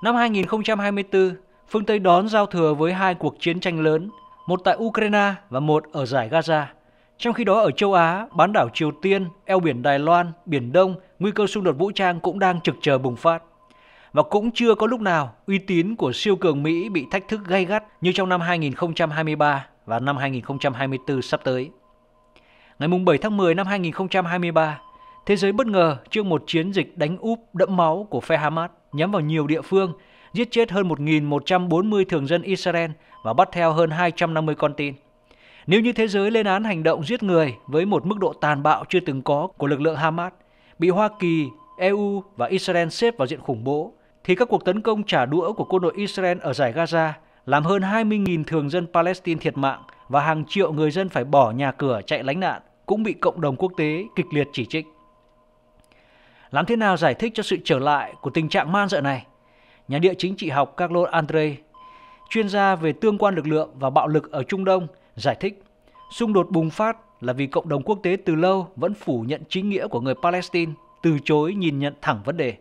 Năm 2024, phương Tây đón giao thừa với hai cuộc chiến tranh lớn, một tại Ukraine và một ở giải Gaza. Trong khi đó ở châu Á, bán đảo Triều Tiên, eo biển Đài Loan, Biển Đông, nguy cơ xung đột vũ trang cũng đang trực chờ bùng phát. Và cũng chưa có lúc nào uy tín của siêu cường Mỹ bị thách thức gay gắt như trong năm 2023 và năm 2024 sắp tới. Ngày 7 tháng 10 năm 2023, Thế giới bất ngờ trước một chiến dịch đánh úp đẫm máu của phe Hamas nhắm vào nhiều địa phương, giết chết hơn 1.140 thường dân Israel và bắt theo hơn 250 con tin. Nếu như thế giới lên án hành động giết người với một mức độ tàn bạo chưa từng có của lực lượng Hamas, bị Hoa Kỳ, EU và Israel xếp vào diện khủng bố, thì các cuộc tấn công trả đũa của quân đội Israel ở giải Gaza làm hơn 20.000 thường dân Palestine thiệt mạng và hàng triệu người dân phải bỏ nhà cửa chạy lánh nạn cũng bị cộng đồng quốc tế kịch liệt chỉ trích. Làm thế nào giải thích cho sự trở lại của tình trạng man dợ này? Nhà địa chính trị học Carlo Andre, chuyên gia về tương quan lực lượng và bạo lực ở Trung Đông, giải thích xung đột bùng phát là vì cộng đồng quốc tế từ lâu vẫn phủ nhận chính nghĩa của người Palestine, từ chối nhìn nhận thẳng vấn đề.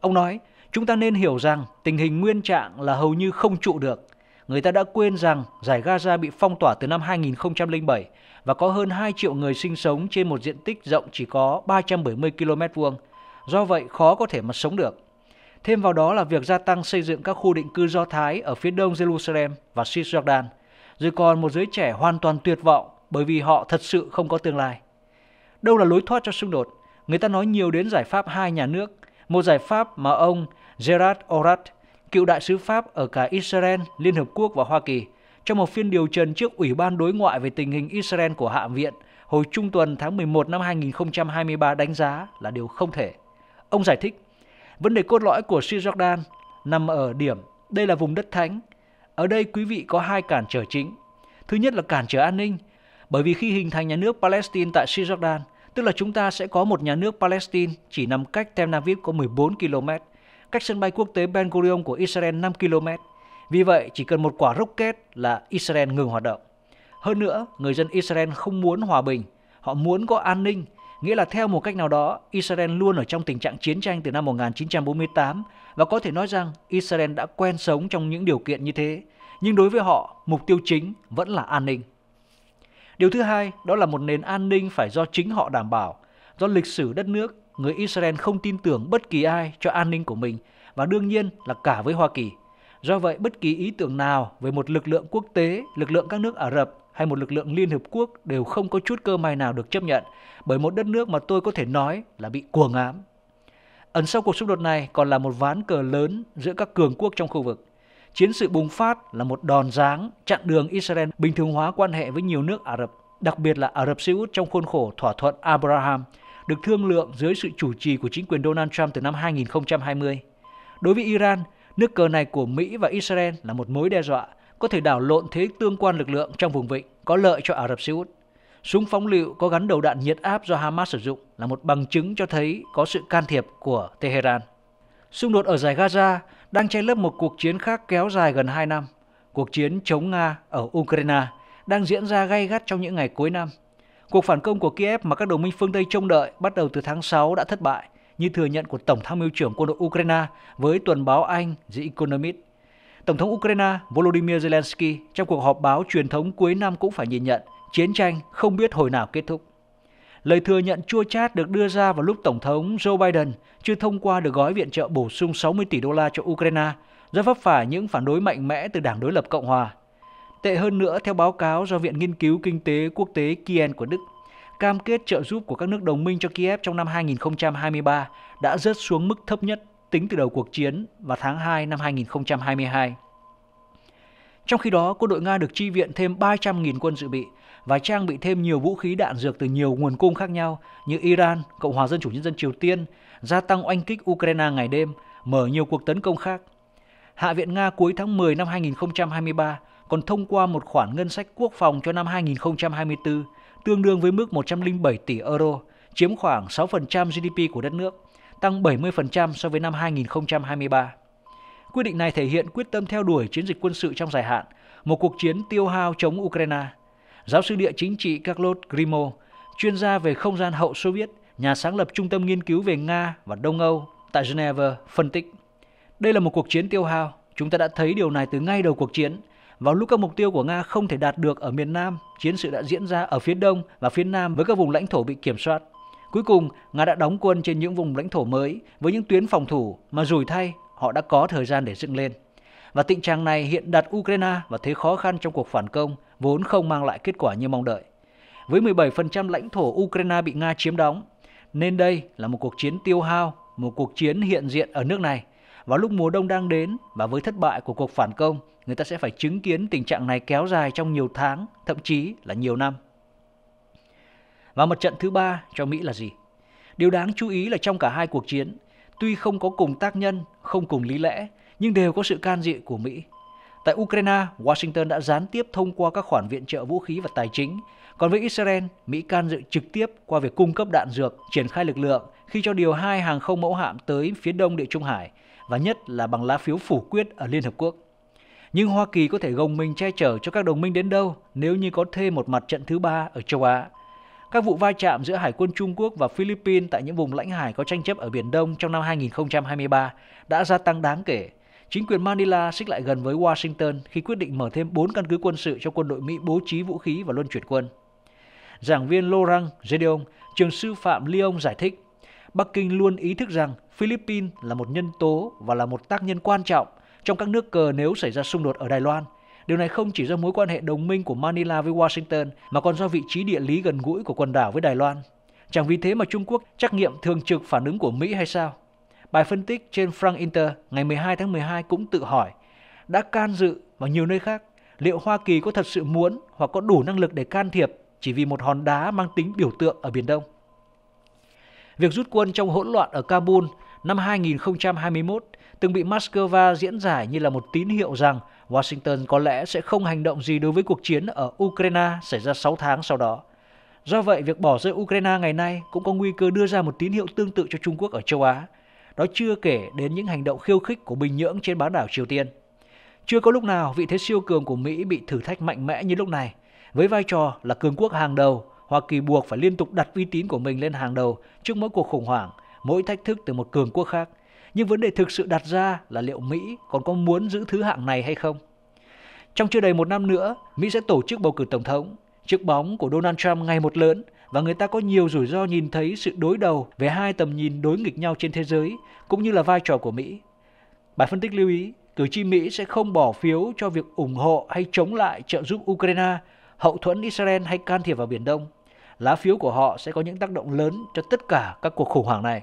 Ông nói, chúng ta nên hiểu rằng tình hình nguyên trạng là hầu như không trụ được người ta đã quên rằng giải Gaza bị phong tỏa từ năm 2007 và có hơn 2 triệu người sinh sống trên một diện tích rộng chỉ có 370 km vuông. Do vậy, khó có thể mà sống được. Thêm vào đó là việc gia tăng xây dựng các khu định cư Do Thái ở phía đông Jerusalem và Cisjordan, rồi còn một giới trẻ hoàn toàn tuyệt vọng bởi vì họ thật sự không có tương lai. Đâu là lối thoát cho xung đột? Người ta nói nhiều đến giải pháp hai nhà nước, một giải pháp mà ông Gerard Orat, cựu đại sứ Pháp ở cả Israel, Liên Hợp Quốc và Hoa Kỳ, trong một phiên điều trần trước Ủy ban đối ngoại về tình hình Israel của Hạ viện hồi trung tuần tháng 11 năm 2023 đánh giá là điều không thể. Ông giải thích, vấn đề cốt lõi của Cisjordan nằm ở điểm đây là vùng đất thánh. Ở đây quý vị có hai cản trở chính. Thứ nhất là cản trở an ninh, bởi vì khi hình thành nhà nước Palestine tại Cisjordan, tức là chúng ta sẽ có một nhà nước Palestine chỉ nằm cách Tel Aviv có 14 km – cách sân bay quốc tế Ben Gurion của Israel 5 km. Vì vậy, chỉ cần một quả rocket là Israel ngừng hoạt động. Hơn nữa, người dân Israel không muốn hòa bình, họ muốn có an ninh, nghĩa là theo một cách nào đó, Israel luôn ở trong tình trạng chiến tranh từ năm 1948 và có thể nói rằng Israel đã quen sống trong những điều kiện như thế. Nhưng đối với họ, mục tiêu chính vẫn là an ninh. Điều thứ hai, đó là một nền an ninh phải do chính họ đảm bảo, do lịch sử đất nước người Israel không tin tưởng bất kỳ ai cho an ninh của mình và đương nhiên là cả với Hoa Kỳ. Do vậy, bất kỳ ý tưởng nào về một lực lượng quốc tế, lực lượng các nước Ả Rập hay một lực lượng Liên Hợp Quốc đều không có chút cơ may nào được chấp nhận bởi một đất nước mà tôi có thể nói là bị cuồng ám. Ẩn sau cuộc xung đột này còn là một ván cờ lớn giữa các cường quốc trong khu vực. Chiến sự bùng phát là một đòn giáng chặn đường Israel bình thường hóa quan hệ với nhiều nước Ả Rập, đặc biệt là Ả Rập Xê Út trong khuôn khổ thỏa thuận Abraham – được thương lượng dưới sự chủ trì của chính quyền Donald Trump từ năm 2020. Đối với Iran, nước cờ này của Mỹ và Israel là một mối đe dọa, có thể đảo lộn thế tương quan lực lượng trong vùng vịnh, có lợi cho Ả Rập Xê Út. Súng phóng lựu có gắn đầu đạn nhiệt áp do Hamas sử dụng là một bằng chứng cho thấy có sự can thiệp của Tehran. Xung đột ở giải Gaza đang che lấp một cuộc chiến khác kéo dài gần 2 năm. Cuộc chiến chống Nga ở Ukraine đang diễn ra gay gắt trong những ngày cuối năm – Cuộc phản công của Kiev mà các đồng minh phương Tây trông đợi bắt đầu từ tháng 6 đã thất bại, như thừa nhận của Tổng tham mưu trưởng quân đội Ukraine với tuần báo Anh The Economist. Tổng thống Ukraine Volodymyr Zelensky trong cuộc họp báo truyền thống cuối năm cũng phải nhìn nhận chiến tranh không biết hồi nào kết thúc. Lời thừa nhận chua chát được đưa ra vào lúc Tổng thống Joe Biden chưa thông qua được gói viện trợ bổ sung 60 tỷ đô la cho Ukraine, rất vấp phải những phản đối mạnh mẽ từ đảng đối lập Cộng hòa Tệ hơn nữa, theo báo cáo do Viện Nghiên cứu Kinh tế Quốc tế Kien của Đức, cam kết trợ giúp của các nước đồng minh cho Kiev trong năm 2023 đã rớt xuống mức thấp nhất tính từ đầu cuộc chiến vào tháng 2 năm 2022. Trong khi đó, quân đội Nga được chi viện thêm 300.000 quân dự bị và trang bị thêm nhiều vũ khí đạn dược từ nhiều nguồn cung khác nhau như Iran, Cộng hòa Dân chủ Nhân dân Triều Tiên, gia tăng oanh kích Ukraine ngày đêm, mở nhiều cuộc tấn công khác. Hạ viện Nga cuối tháng 10 năm 2023 còn thông qua một khoản ngân sách quốc phòng cho năm 2024 tương đương với mức 107 tỷ euro, chiếm khoảng 6% GDP của đất nước, tăng 70% so với năm 2023. Quyết định này thể hiện quyết tâm theo đuổi chiến dịch quân sự trong dài hạn, một cuộc chiến tiêu hao chống Ukraine. Giáo sư địa chính trị Carlos Grimo, chuyên gia về không gian hậu Xô Viết, nhà sáng lập Trung tâm Nghiên cứu về Nga và Đông Âu tại Geneva, phân tích. Đây là một cuộc chiến tiêu hao, chúng ta đã thấy điều này từ ngay đầu cuộc chiến – vào lúc các mục tiêu của Nga không thể đạt được ở miền Nam, chiến sự đã diễn ra ở phía Đông và phía Nam với các vùng lãnh thổ bị kiểm soát. Cuối cùng, Nga đã đóng quân trên những vùng lãnh thổ mới với những tuyến phòng thủ mà rủi thay họ đã có thời gian để dựng lên. Và tình trạng này hiện đặt Ukraine vào thế khó khăn trong cuộc phản công vốn không mang lại kết quả như mong đợi. Với 17% lãnh thổ Ukraine bị Nga chiếm đóng, nên đây là một cuộc chiến tiêu hao, một cuộc chiến hiện diện ở nước này vào lúc mùa đông đang đến và với thất bại của cuộc phản công người ta sẽ phải chứng kiến tình trạng này kéo dài trong nhiều tháng, thậm chí là nhiều năm. Và mặt trận thứ ba cho Mỹ là gì? Điều đáng chú ý là trong cả hai cuộc chiến, tuy không có cùng tác nhân, không cùng lý lẽ, nhưng đều có sự can dự của Mỹ. Tại Ukraine, Washington đã gián tiếp thông qua các khoản viện trợ vũ khí và tài chính. Còn với Israel, Mỹ can dự trực tiếp qua việc cung cấp đạn dược, triển khai lực lượng khi cho điều hai hàng không mẫu hạm tới phía đông Địa Trung Hải và nhất là bằng lá phiếu phủ quyết ở Liên Hợp Quốc. Nhưng Hoa Kỳ có thể gồng mình che chở cho các đồng minh đến đâu nếu như có thêm một mặt trận thứ ba ở châu Á. Các vụ va chạm giữa Hải quân Trung Quốc và Philippines tại những vùng lãnh hải có tranh chấp ở Biển Đông trong năm 2023 đã gia tăng đáng kể. Chính quyền Manila xích lại gần với Washington khi quyết định mở thêm 4 căn cứ quân sự cho quân đội Mỹ bố trí vũ khí và luân chuyển quân. Giảng viên Laurent Gedeon, trường sư phạm Lyon giải thích, Bắc Kinh luôn ý thức rằng Philippines là một nhân tố và là một tác nhân quan trọng – trong các nước cờ nếu xảy ra xung đột ở Đài Loan. Điều này không chỉ do mối quan hệ đồng minh của Manila với Washington mà còn do vị trí địa lý gần gũi của quần đảo với Đài Loan. Chẳng vì thế mà Trung Quốc trắc nghiệm thường trực phản ứng của Mỹ hay sao? Bài phân tích trên Frank Inter ngày 12 tháng 12 cũng tự hỏi, đã can dự vào nhiều nơi khác, liệu Hoa Kỳ có thật sự muốn hoặc có đủ năng lực để can thiệp chỉ vì một hòn đá mang tính biểu tượng ở Biển Đông? Việc rút quân trong hỗn loạn ở Kabul năm 2021 từng bị Moscow diễn giải như là một tín hiệu rằng Washington có lẽ sẽ không hành động gì đối với cuộc chiến ở Ukraine xảy ra 6 tháng sau đó. Do vậy, việc bỏ rơi Ukraine ngày nay cũng có nguy cơ đưa ra một tín hiệu tương tự cho Trung Quốc ở châu Á. Đó chưa kể đến những hành động khiêu khích của Bình Nhưỡng trên bán đảo Triều Tiên. Chưa có lúc nào vị thế siêu cường của Mỹ bị thử thách mạnh mẽ như lúc này. Với vai trò là cường quốc hàng đầu, Hoa Kỳ buộc phải liên tục đặt uy tín của mình lên hàng đầu trước mỗi cuộc khủng hoảng, mỗi thách thức từ một cường quốc khác – nhưng vấn đề thực sự đặt ra là liệu Mỹ còn có muốn giữ thứ hạng này hay không? Trong chưa đầy một năm nữa, Mỹ sẽ tổ chức bầu cử tổng thống. Chiếc bóng của Donald Trump ngày một lớn và người ta có nhiều rủi ro nhìn thấy sự đối đầu về hai tầm nhìn đối nghịch nhau trên thế giới, cũng như là vai trò của Mỹ. Bài phân tích lưu ý, cử tri Mỹ sẽ không bỏ phiếu cho việc ủng hộ hay chống lại trợ giúp Ukraine, hậu thuẫn Israel hay can thiệp vào Biển Đông. Lá phiếu của họ sẽ có những tác động lớn cho tất cả các cuộc khủng hoảng này.